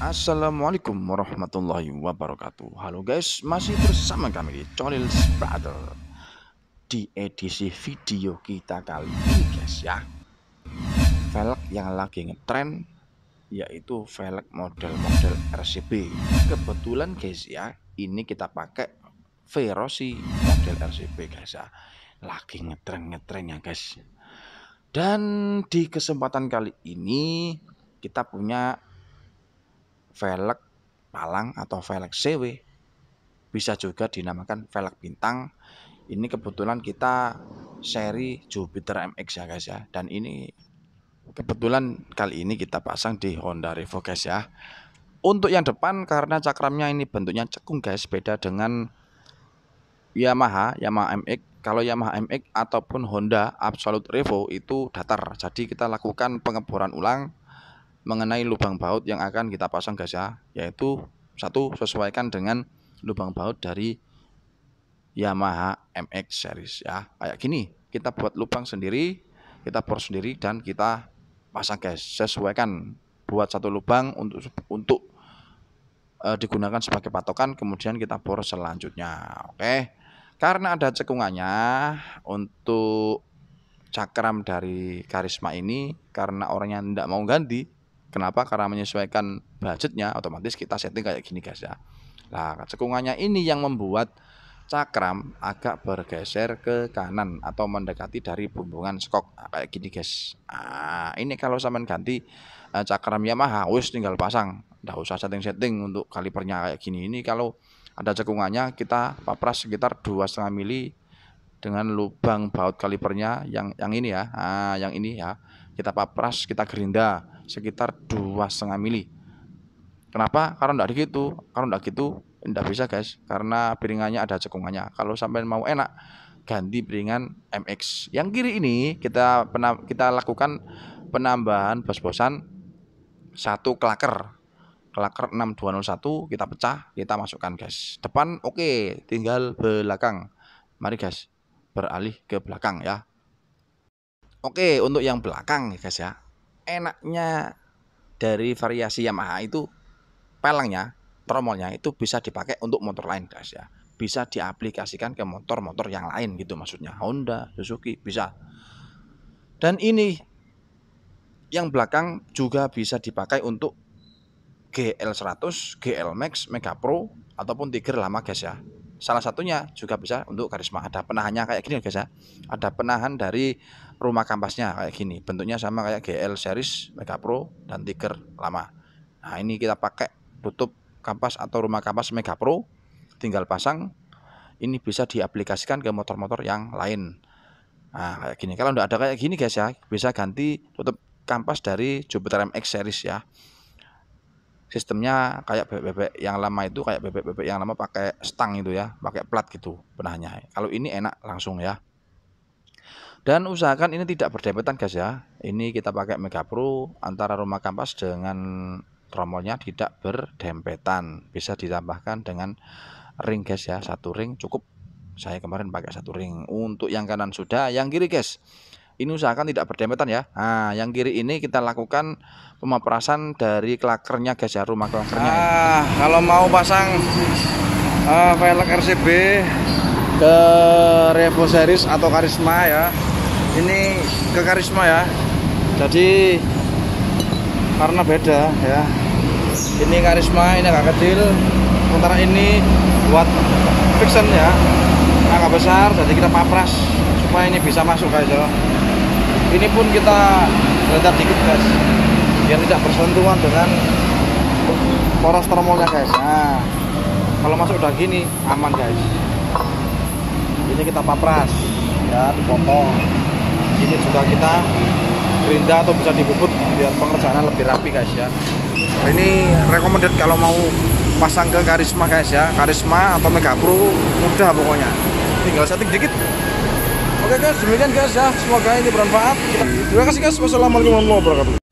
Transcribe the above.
Assalamualaikum warahmatullahi wabarakatuh Halo guys, masih bersama kami di Cholil's Brother Di edisi video kita kali ini guys ya Velg yang lagi ngetrend Yaitu velg model-model RCB Kebetulan guys ya Ini kita pakai Verosi model RCB guys ya Lagi ngetrend ngetren ya guys dan di kesempatan kali ini kita punya velg palang atau velg CW. Bisa juga dinamakan velg bintang. Ini kebetulan kita seri Jupiter MX ya guys ya. Dan ini kebetulan kali ini kita pasang di Honda Revo guys ya. Untuk yang depan karena cakramnya ini bentuknya cekung guys, beda dengan Yamaha, Yamaha MX. Kalau Yamaha MX ataupun Honda Absolute Revo itu datar. Jadi kita lakukan pengeboran ulang mengenai lubang baut yang akan kita pasang gas ya yaitu satu sesuaikan dengan lubang baut dari Yamaha MX series ya kayak gini kita buat lubang sendiri kita bor sendiri dan kita pasang gas sesuaikan buat satu lubang untuk untuk e, digunakan sebagai patokan kemudian kita bor selanjutnya oke karena ada cekungannya untuk cakram dari karisma ini karena orangnya tidak mau ganti Kenapa? Karena menyesuaikan budgetnya otomatis kita setting kayak gini guys ya. Nah, cekungannya ini yang membuat cakram agak bergeser ke kanan atau mendekati dari bumbungan skok nah, kayak gini guys nah, ini kalau sampean ganti eh, cakram Yamaha wis tinggal pasang tidak usah setting-setting untuk kalipernya kayak gini ini kalau ada cekungannya kita papras sekitar dua mili dengan lubang baut kalipernya yang yang ini ya nah, yang ini ya kita papras kita gerinda sekitar dua setengah mili kenapa karena tidak gitu karena tidak gitu tidak bisa guys karena piringannya ada cekungannya kalau sampai mau enak ganti piringan MX yang kiri ini kita pernah kita lakukan penambahan bos-bosan satu klaker klaker 6201 kita pecah kita masukkan guys depan oke okay, tinggal belakang mari guys beralih ke belakang ya Oke, untuk yang belakang ya guys ya. Enaknya dari variasi Yamaha itu pelangnya, tromolnya itu bisa dipakai untuk motor lain guys ya. Bisa diaplikasikan ke motor-motor yang lain gitu maksudnya. Honda, Suzuki bisa. Dan ini yang belakang juga bisa dipakai untuk GL100, GL Max, Mega Pro ataupun Tiger lama guys ya. Salah satunya juga bisa untuk karisma. Ada penahannya kayak gini guys ya. Ada penahan dari rumah kampasnya kayak gini. Bentuknya sama kayak GL series Mega Pro dan Tiger lama. Nah, ini kita pakai tutup kampas atau rumah kampas Mega Pro tinggal pasang ini bisa diaplikasikan ke motor-motor yang lain. Nah, kayak gini. Kalau tidak ada kayak gini guys ya, bisa ganti tutup kampas dari Jupiter MX series ya sistemnya kayak bebek-bebek yang lama itu kayak bebek-bebek yang lama pakai stang itu ya, pakai plat gitu benahnya. Kalau ini enak langsung ya. Dan usahakan ini tidak berdempetan, guys ya. Ini kita pakai Mega Pro antara rumah kampas dengan tromolnya tidak berdempetan. Bisa ditambahkan dengan ring guys ya, satu ring cukup. Saya kemarin pakai satu ring. Untuk yang kanan sudah, yang kiri guys. Ini usahakan tidak berdempetan ya. Nah, yang kiri ini kita lakukan pemaparasan dari klakernya guys ya, rumah klakernya. Ah, kalau mau pasang uh, velg RCB ke Revo Series atau Karisma ya. Ini ke Karisma ya. Jadi karena beda ya. Ini Karisma, ini agak kecil. Sementara ini buat fiction ya agak besar jadi kita papras supaya ini bisa masuk guys ya ini pun kita rendah dikit guys biar tidak bersentuhan dengan poros termolnya guys nah kalau masuk udah gini aman guys ini kita papras ya dipotong ini juga kita gerinda atau bisa dibubut biar pengerjaannya lebih rapi guys ya ini recommended kalau mau pasang ke karisma guys ya karisma atau mega pro mudah pokoknya tinggal setting dikit Oke guys, demikian guys ya. Semoga ini bermanfaat. Terima kasih guys. Wassalamualaikum warahmatullahi wabarakatuh.